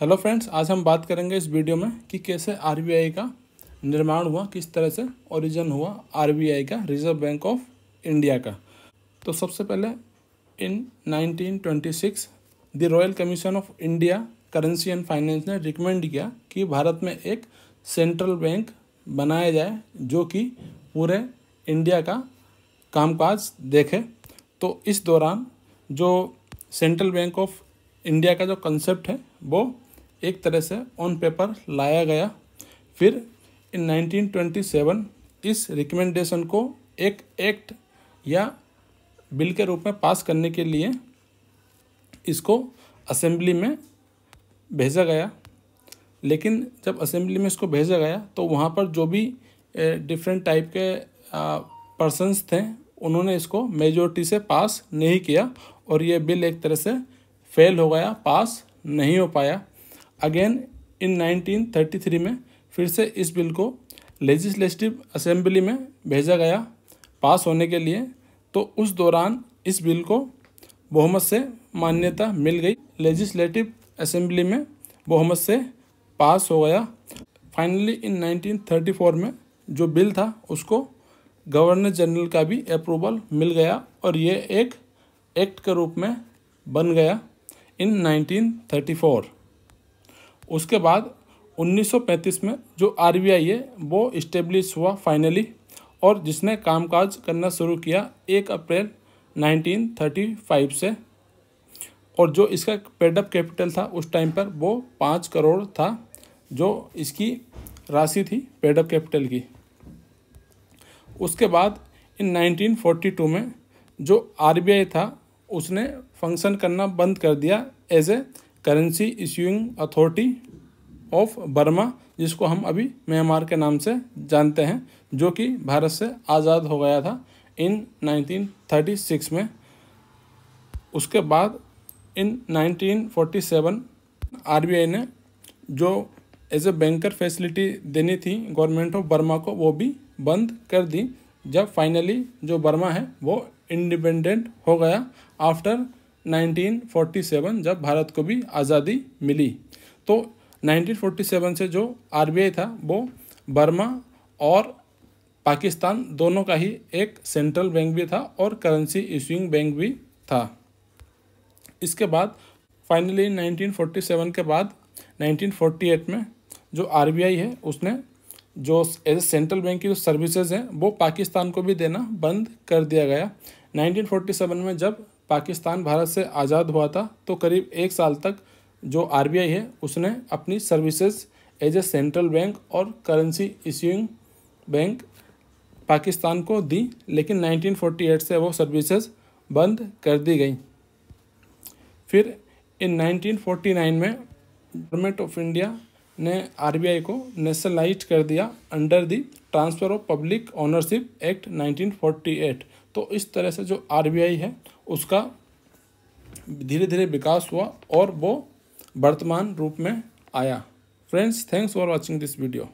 hello friends आज हम बात करेंगे इस वीडियो में कि कैसे आरबीआई का निर्माण हुआ किस तरह से ओरिजिन हुआ आरबीआई का रिजर्व बैंक ऑफ इंडिया का तो सबसे पहले in 1926 the royal commission of India currency and finance ने रिकमेंड किया कि भारत में एक सेंट्रल बैंक बनाया जाए जो कि पूरे इंडिया का कामकाज देखे तो इस दौरान जो सेंट्रल बैंक ऑफ इंडिया का जो कंसेप्ट है वो एक तरह से ऑन पेपर लाया गया फिर इन 1927 इस रिकमेंडेशन को एक एक्ट या बिल के रूप में पास करने के लिए इसको असेंबली में भेजा गया लेकिन जब असेंबली में इसको भेजा गया तो वहाँ पर जो भी डिफरेंट टाइप के पर्सनस थे उन्होंने इसको मेजोरिटी से पास नहीं किया और ये बिल एक तरह से फेल हो गया पास नहीं हो पाया अगेन इन 1933 में फिर से इस बिल को लेजिस्लेटिव असेंबली में भेजा गया पास होने के लिए तो उस दौरान इस बिल को बहुमत से मान्यता मिल गई लेजिस्लेटिव असेंबली में बहुमत से पास हो गया फाइनली इन 1934 में जो बिल था उसको गवर्नर जनरल का भी अप्रूवल मिल गया और ये एक एक्ट के रूप में बन गया इन 1934 उसके बाद 1935 में जो आरबीआई है वो इस्टेब्लिश हुआ फाइनली और जिसने कामकाज करना शुरू किया एक अप्रैल 1935 से और जो इसका पेडअप कैपिटल था उस टाइम पर वो पाँच करोड़ था जो इसकी राशि थी पेडअप कैपिटल की उसके बाद इन 1942 में जो आरबीआई था उसने फंक्शन करना बंद कर दिया as a currency issuing authority of Burma जिसको हम अभी म्यांमार के नाम से जानते हैं जो कि भारत से आज़ाद हो गया था इन 1936 में उसके बाद इन 1947 आरबीआई ने जो एज ए बैंकर फैसिलिटी देनी थी गवर्नमेंट ऑफ बर्मा को वो भी बंद कर दी जब फाइनली जो बर्मा है वो इंडिपेंडेंट हो गया आफ्टर 1947 जब भारत को भी आज़ादी मिली तो 1947 से जो आरबीआई था वो बर्मा और पाकिस्तान दोनों का ही एक सेंट्रल बैंक भी था और करेंसी इशूइंग बैंक भी था इसके बाद फाइनली 1947 के बाद 1948 में जो आरबीआई है उसने जो एज सेंट्रल बैंक की जो सर्विसेज हैं वो पाकिस्तान को भी देना बंद कर दिया गया 1947 में जब पाकिस्तान भारत से आज़ाद हुआ था तो करीब एक साल तक जो आर है उसने अपनी services as a central bank और करेंसी इश्यूइंग बैंक पाकिस्तान को दी लेकिन 1948 से वो सर्विसेज बंद कर दी गई फिर इन 1949 में गवर्नमेंट ऑफ इंडिया ने आर को नेशनलाइज कर दिया under the transfer of public ownership act 1948 तो इस तरह से जो आर है उसका धीरे धीरे विकास हुआ और वो वर्तमान रूप में आया friends thanks for watching this video